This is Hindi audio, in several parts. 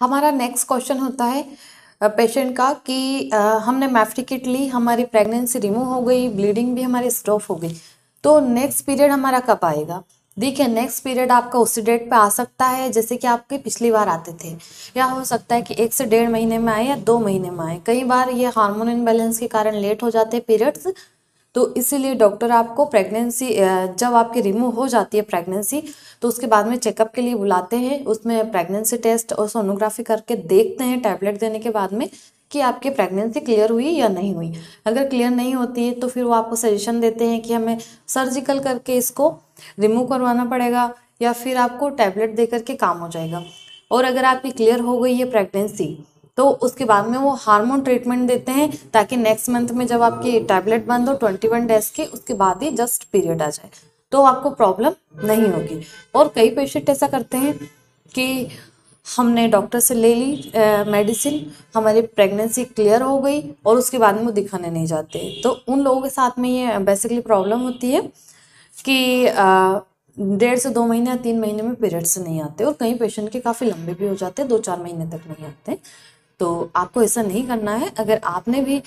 हमारा नेक्स्ट क्वेश्चन होता है पेशेंट का कि हमने मैफ्रिकेट ली हमारी प्रेगनेंसी रिमूव हो गई ब्लीडिंग भी हमारी स्टॉप हो गई तो नेक्स्ट पीरियड हमारा कब आएगा देखिए नेक्स्ट पीरियड आपका उसी डेट पे आ सकता है जैसे कि आपके पिछली बार आते थे या हो सकता है कि एक से डेढ़ महीने में आए या दो महीने में आए कई बार ये हार्मोन इनबैलेंस के कारण लेट हो जाते हैं पीरियड्स तो इसीलिए डॉक्टर आपको प्रेगनेंसी जब आपकी रिमूव हो जाती है प्रेगनेंसी तो उसके बाद में चेकअप के लिए बुलाते हैं उसमें प्रेगनेंसी टेस्ट और सोनोग्राफी करके देखते हैं टैबलेट देने के बाद में कि आपकी प्रेगनेंसी क्लियर हुई या नहीं हुई अगर क्लियर नहीं होती है तो फिर वो आपको सजेशन देते हैं कि हमें सर्जिकल करके इसको रिमूव करवाना पड़ेगा या फिर आपको टैबलेट दे करके काम हो जाएगा और अगर आपकी क्लियर हो गई है प्रेगनेंसी तो उसके बाद में वो हार्मोन ट्रीटमेंट देते हैं ताकि नेक्स्ट मंथ में जब आपकी टैबलेट बंद हो ट्वेंटी वन डेज की उसके बाद ही जस्ट पीरियड आ जाए तो आपको प्रॉब्लम नहीं होगी और कई पेशेंट ऐसा करते हैं कि हमने डॉक्टर से ले ली मेडिसिन हमारी प्रेगनेंसी क्लियर हो गई और उसके बाद में वो दिखाने नहीं जाते तो उन लोगों के साथ में ये बेसिकली प्रॉब्लम होती है कि डेढ़ से दो महीने या तीन महीने में पीरियड्स नहीं आते और कई पेशेंट के काफ़ी लंबे भी हो जाते हैं दो चार महीने तक नहीं आते तो आपको ऐसा नहीं करना है अगर आपने भी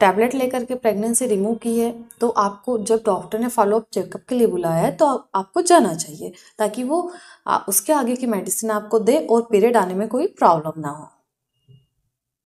टैबलेट लेकर के प्रेगनेंसी रिमूव की है तो आपको जब डॉक्टर ने फॉलोअप चेकअप के लिए बुलाया है तो आप, आपको जाना चाहिए ताकि वो आ, उसके आगे की मेडिसिन आपको दे और पीरियड आने में कोई प्रॉब्लम ना हो